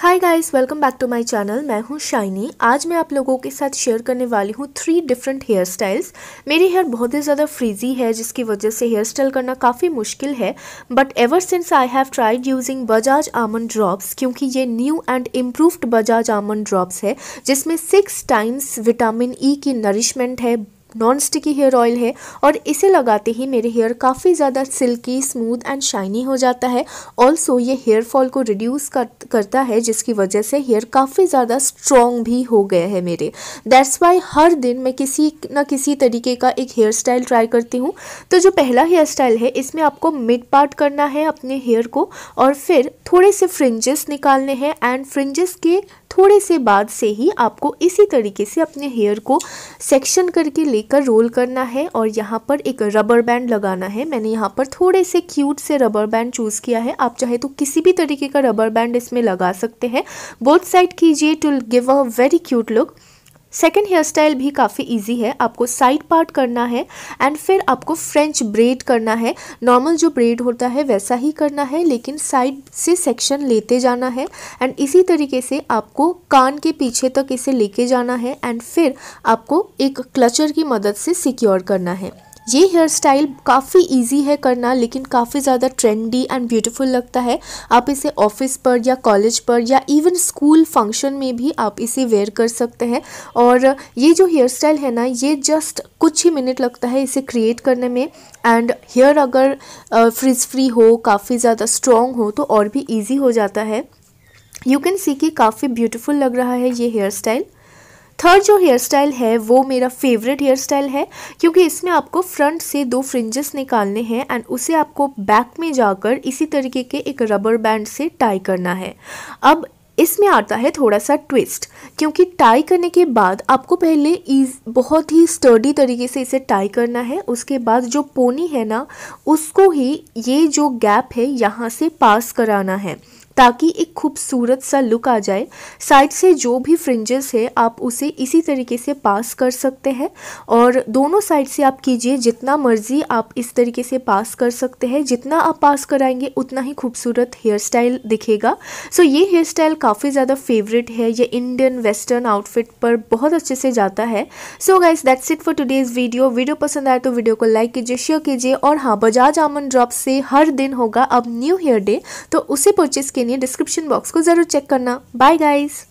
hi guys welcome back to my channel मैं हूँ shiny आज मैं आप लोगों के साथ शेयर करने वाली हूँ थ्री डिफरेंट हेयर स्टाइल्स मेरी हेयर बहुत ही ज़्यादा फ्रीजी है जिसकी वजह से हेयर स्टाइल करना काफ़ी मुश्किल है but ever since I have tried using Bajaj almond drops क्योंकि ये new and improved Bajaj almond drops है जिसमें six times vitamin E e की नरिशमेंट है नॉन स्टिकी हेयर ऑयल है और इसे लगाते ही मेरे हेयर काफ़ी ज़्यादा सिल्की स्मूथ एंड शाइनी हो जाता है ऑल्सो ये हेयर फॉल को रिड्यूस कर, करता है जिसकी वजह से हेयर काफ़ी ज़्यादा स्ट्रॉन्ग भी हो गए हैं मेरे दैट्स वाई हर दिन मैं किसी न किसी तरीके का एक हेयर स्टाइल ट्राई करती हूँ तो जो पहला हेयर स्टाइल है इसमें आपको मिड पार्ट करना है अपने हेयर को और फिर थोड़े से फ्रिंजेस निकालने हैं एंड फ्रिंजेस के थोड़े से बाद से ही आपको इसी तरीके से अपने हेयर को सेक्शन करके लेकर रोल करना है और यहाँ पर एक रबर बैंड लगाना है मैंने यहाँ पर थोड़े से क्यूट से रबर बैंड चूज़ किया है आप चाहे तो किसी भी तरीके का रबर बैंड इसमें लगा सकते हैं बोथ साइड कीजिए to give a very cute look second hair style भी काफ़ी इजी है आपको साइड पार्ट करना है एंड फिर आपको फ्रेंच ब्रेड करना है नॉर्मल जो ब्रेड होता है वैसा ही करना है लेकिन साइड से सेक्शन लेते जाना है एंड इसी तरीके से आपको कान के पीछे तक इसे लेके जाना है एंड फिर आपको एक क्लचर की मदद से सिक्योर करना है ये हेयर स्टाइल काफ़ी इजी है करना लेकिन काफ़ी ज़्यादा ट्रेंडी एंड ब्यूटीफुल लगता है आप इसे ऑफिस पर या कॉलेज पर या इवन स्कूल फंक्शन में भी आप इसे वेयर कर सकते हैं और ये जो हेयर स्टाइल है ना ये जस्ट कुछ ही मिनट लगता है इसे क्रिएट करने में एंड हेयर अगर फ्रिज फ्री हो काफ़ी ज़्यादा स्ट्रॉन्ग हो तो और भी ईजी हो जाता है यू कैन सी कि काफ़ी ब्यूटिफुल लग रहा है ये हेयर स्टाइल थर्ड जो हेयर स्टाइल है वो मेरा फेवरेट हेयर स्टाइल है क्योंकि इसमें आपको फ्रंट से दो फ्रिंजेस निकालने हैं एंड उसे आपको बैक में जाकर इसी तरीके के एक रबर बैंड से टाई करना है अब इसमें आता है थोड़ा सा ट्विस्ट क्योंकि टाई करने के बाद आपको पहले ईज बहुत ही स्टर्डी तरीके से इसे टाई करना है उसके बाद जो पोनी है ना उसको ही ये जो गैप है यहाँ से पास कराना है ताकि एक खूबसूरत सा लुक आ जाए साइड से जो भी फ्रिंजेस है आप उसे इसी तरीके से पास कर सकते हैं और दोनों साइड से आप कीजिए जितना मर्ज़ी आप इस तरीके से पास कर सकते हैं जितना आप पास कराएंगे उतना ही खूबसूरत हेयर स्टाइल दिखेगा सो ये हेयर स्टाइल काफ़ी ज़्यादा फेवरेट है ये इंडियन वेस्टर्न आउटफिट पर बहुत अच्छे से जाता है so guys that's it for today's video video पसंद आए तो वीडियो को लाइक कीजिए शेयर कीजिए और हाँ बजाज आमन ड्रॉप से हर दिन होगा अब न्यू हेयर डे तो उसे परचेस के लिए डिस्क्रिप्शन बॉक्स को ज़रूर चेक करना बाय गाइज़